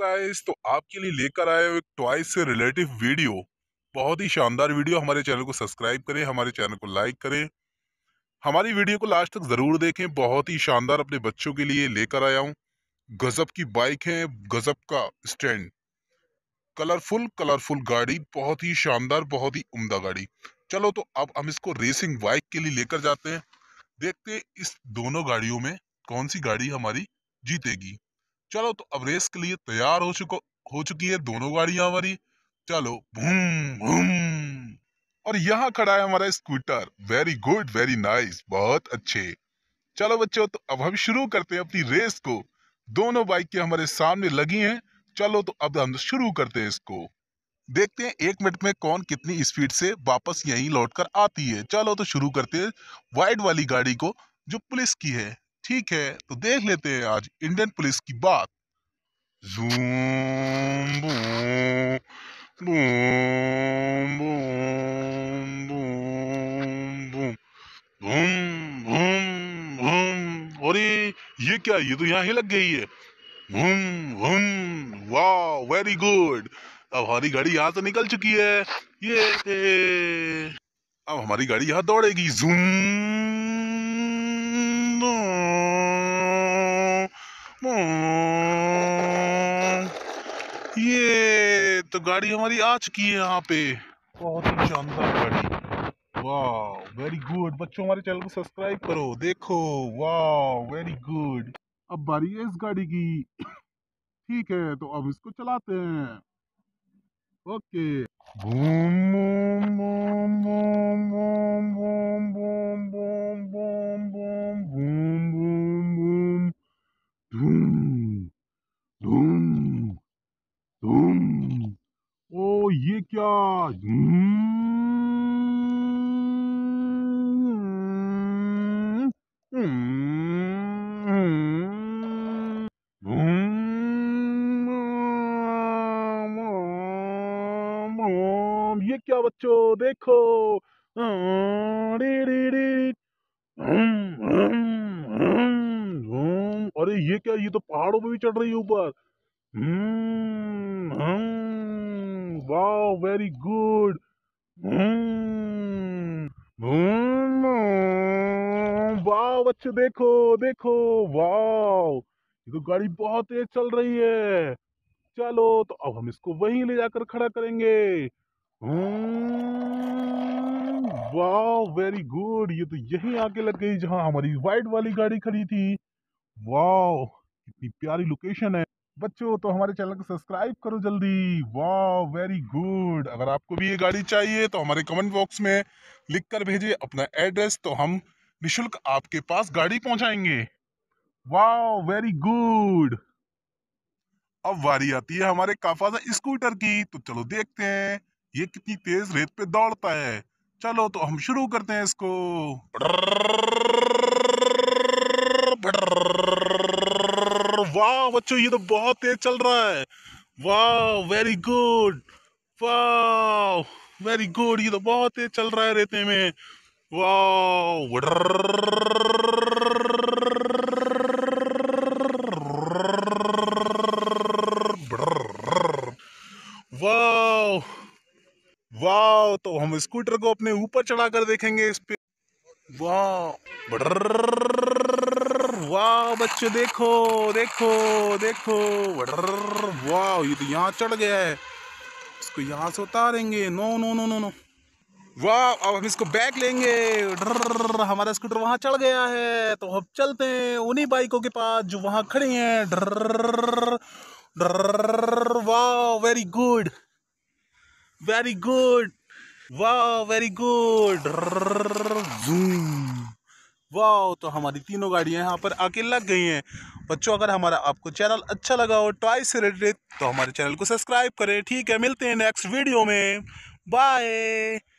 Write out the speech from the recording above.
Guys तो आपके लिए लेकर आए एक टॉयज से रिलेटिव वीडियो बहुत ही शानदार वीडियो हमारे चैनल को सब्सक्राइब करें हमारे चैनल को लाइक करें हमारी वीडियो को लास्ट तक ज़रूर देखें बहुत ही शानदार अपने बच्चों के लिए लेकर आया हूँ गज़ब की बाइक है गज़ब का स्टैंड कलरफुल कलरफुल गाड़ी बहुत ही शानदार बहुत ही उम्दा गाड़ी चलो तो अब हम इसको रेसिंग बाइक के लिए लेकर जाते हैं देखते हैं इस दोनों गाड़ियों में कौन सी गाड़ी हमारी जीतेगी चलो तो अब रेस के लिए तैयार हो चुको हो चुकी है दोनों गाड़ियां हमारी चलो भूम भूम और यहाँ खड़ा है हमारा scooter very good very nice बहुत अच्छे चलो बच्चों तो अब हम शुरू करते हैं अपनी रेस को दोनों बाइक हमारे सामने लगी हैं चलो तो अब हम शुरू करते हैं इसको देखते हैं एक मिनट में कौन कितनी स्पीड से वापस यहीं लौटकर आती है चलो तो शुरू करते हैं वाइट वाली गाड़ी को जो पुलिस की है ठीक है तो देख लेते हैं आज इंडियन पुलिस की बात zoom boom boom boom boom boom boom boom boom अरे ये क्या ये तो यहाँ ही लग गई है बूम बूम वाह वेरी गुड अब हमारी गाड़ी यहाँ से निकल चुकी है ये अब हमारी गाड़ी यहाँ दौड़ेगी जूम ये तो गाड़ी हमारी आ चुकी है यहाँ पे बहुत ही शानदार गाड़ी वाह वेरी गुड बच्चों हमारे चैनल को सब्सक्राइब करो देखो वाह वेरी गुड अब बारी है इस गाड़ी की ठीक है तो अब इसको चलाते हैं okay boom boom boom boom boom ओ ये क्या ये क्या बच्चों देखो अरे ये क्या ये तो पहाड़ों पे भी चढ़ रही है ऊपर Mm, mm, wow, very good. Mm, mm, wow, बच्चे देखो देखो wow, ये तो गाड़ी बहुत तेज चल रही है चलो तो अब हम इसको वहीं ले जाकर खड़ा करेंगे वाह वेरी गुड ये तो यही आके लग गई जहां हमारी वाइट वाली गाड़ी खड़ी थी वाओ कितनी प्यारी लोकेशन है बच्चों तो हमारे चैनल को सब्सक्राइब करो जल्दी वाह वेरी गुड अगर आपको भी ये गाड़ी चाहिए तो हमारे कमेंट बॉक्स में लिख कर भेजिए अपना एड्रेस तो हम निशुल्क आपके पास गाड़ी पहुंचाएंगे वाह वेरी गुड अब वारी आती है हमारे काफाजा स्कूटर की तो चलो देखते हैं ये कितनी तेज रेत पे दौड़ता है चलो तो हम शुरू करते हैं इसको वाह बच्चों ये तो बहुत तेज चल रहा है वाह वेरी गुड वाह वेरी गुड ये तो बहुत तेज चल रहा है रेते में वाह वाह वाह तो हम स्कूटर को अपने ऊपर चढ़ाकर देखेंगे इस पे वाह वाह बच्चे देखो देखो देखो वाह ये तो यहाँ चढ़ गया है इसको यहाँ से उतारेंगे no no no no no वाह अब हम इसको बैक लेंगे डर हमारा स्कूटर वहाँ चढ़ गया है तो हम चलते हैं उन्हीं बाइकों के पास जो वहाँ खड़ी हैं डर डर वाह वेरी गुड वेरी गुड वाह वेरी गुड जूम वाह तो हमारी तीनों गाड़ियाँ यहाँ पर आके लग गई हैं बच्चों अगर हमारा आपको चैनल अच्छा लगा हो टॉय से रिलेटेड तो हमारे चैनल को सब्सक्राइब करें ठीक है मिलते हैं नेक्स्ट वीडियो में बाय